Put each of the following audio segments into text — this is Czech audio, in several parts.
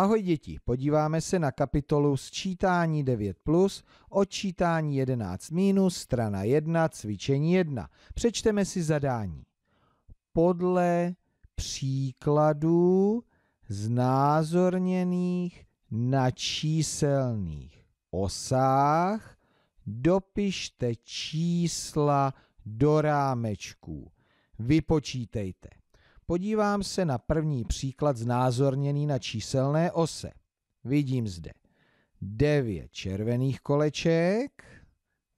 Ahoj děti, podíváme se na kapitolu Sčítání 9+, odčítání 11-, strana 1, cvičení 1. Přečteme si zadání. Podle příkladů znázorněných na číselných osách dopište čísla do rámečků. Vypočítejte. Podívám se na první příklad znázorněný na číselné ose. Vidím zde 9 červených koleček,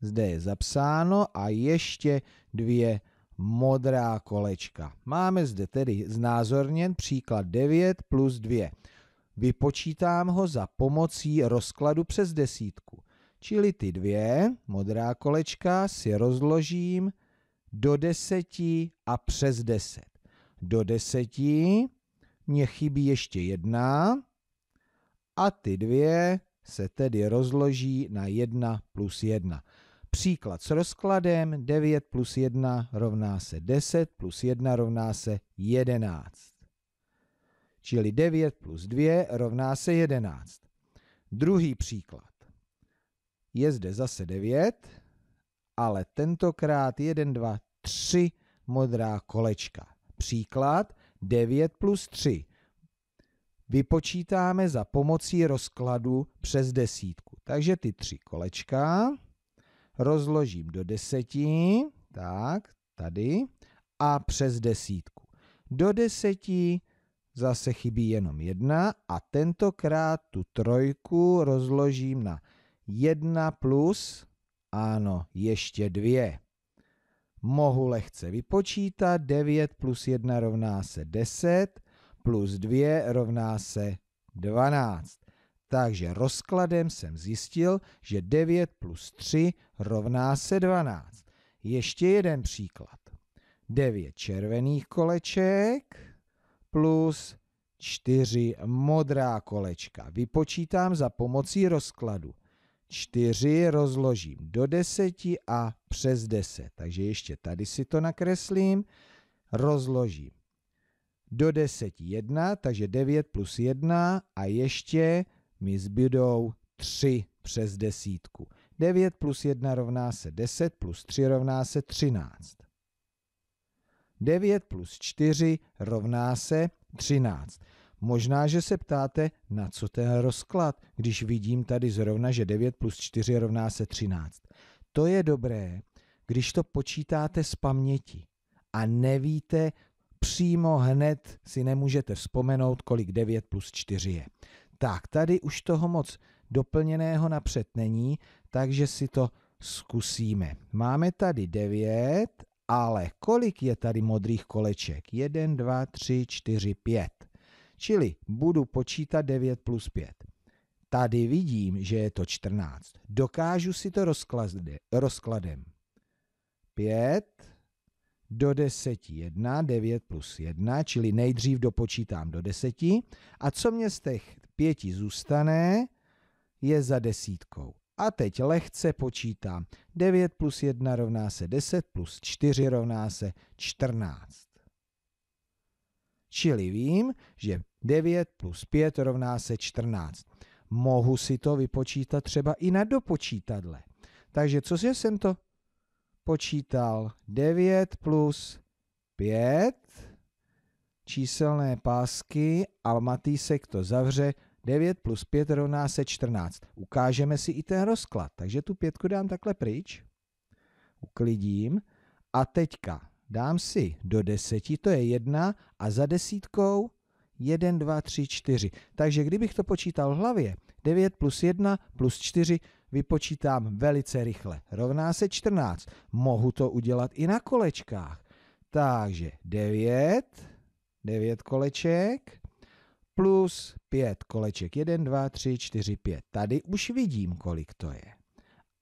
zde je zapsáno a ještě dvě modrá kolečka. Máme zde tedy znázorněn příklad 9 plus 2. Vypočítám ho za pomocí rozkladu přes desítku. Čili ty dvě modrá kolečka si rozložím do deseti a přes deset do deseti, mně chybí ještě jedna a ty dvě se tedy rozloží na jedna plus jedna. Příklad s rozkladem 9 plus 1 rovná se 10 plus 1 rovná se 11. Čili 9 plus 2 rovná se 11. Druhý příklad. Je zde zase 9, ale tentokrát 1, 2, 3 modrá kolečka. Příklad 9 plus 3. Vypočítáme za pomocí rozkladu přes desítku. Takže ty tři kolečka rozložím do deseti, tak, tady, a přes desítku. Do deseti zase chybí jenom jedna a tentokrát tu trojku rozložím na jedna plus, ano, ještě dvě mohu lehce vypočítat, 9 plus 1 rovná se 10, plus 2 rovná se 12. Takže rozkladem jsem zjistil, že 9 plus 3 rovná se 12. Ještě jeden příklad. 9 červených koleček plus 4 modrá kolečka. Vypočítám za pomocí rozkladu. 4 rozložím do 10 a přes 10. Takže ještě tady si to nakreslím, rozložím. Do 10 1, takže 9 plus 1 a ještě mi zbydou 3 přes desítku. 9 plus 1 rovná se 10, plus 3 rovná se 13. 9 plus 4 rovná se 13. Možná, že se ptáte, na co ten rozklad, když vidím tady zrovna, že 9 plus 4 rovná se 13. To je dobré, když to počítáte z paměti a nevíte, přímo hned si nemůžete vzpomenout, kolik 9 plus 4 je. Tak, tady už toho moc doplněného napřed není, takže si to zkusíme. Máme tady 9, ale kolik je tady modrých koleček? 1, 2, 3, 4, 5. Čili budu počítat 9 plus 5. Tady vidím, že je to 14. Dokážu si to rozkladem. 5 do 10 1, 9 plus 1, čili nejdřív dopočítám do 10. A co mě z těch 5 zůstane, je za desítkou. A teď lehce počítám. 9 plus 1 rovná se 10, plus 4 rovná se 14. Čili vím, že 9 plus 5 rovná se 14. Mohu si to vypočítat třeba i na dopočítadle. Takže co si jsem to počítal? 9 plus 5 číselné pásky a matýsek to zavře. 9 plus 5 rovná se 14. Ukážeme si i ten rozklad. Takže tu pětku dám takhle pryč. Uklidím. A teďka dám si do deseti, to je jedna, a za desítkou 1, 2, 3, 4. Takže kdybych to počítal v hlavě, 9 plus 1 plus 4 vypočítám velice rychle. Rovná se 14. Mohu to udělat i na kolečkách. Takže 9, 9 koleček plus 5 koleček. 1, 2, 3, 4, 5. Tady už vidím, kolik to je.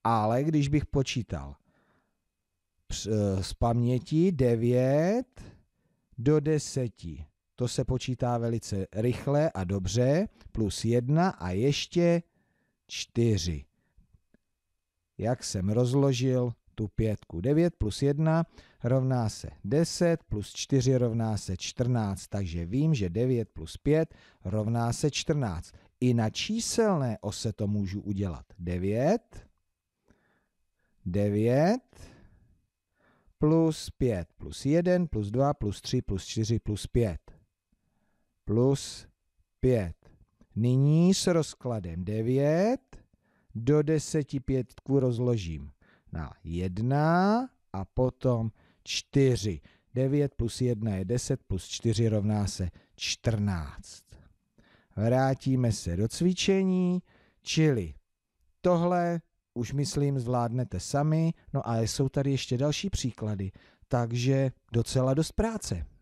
Ale když bych počítal Eh, z paměti 9 do 10. To se počítá velice rychle a dobře, plus 1 a ještě 4. Jak jsem rozložil tu pětku? 9 plus 1 rovná se 10, plus 4 rovná se 14, takže vím, že 9 plus 5 rovná se 14. I na číselné ose to můžu udělat. 9, 9, plus 5 plus 1 plus 2 plus 3 plus 4 plus 5. Plus 5. Nyní s rozkladem 9 do 10 pětku rozložím na 1 a potom 4. 9 plus 1 je 10 plus 4 rovná se 14. Vrátíme se do cvičení, čili tohle už myslím zvládnete sami, no a jsou tady ještě další příklady, takže docela dost práce.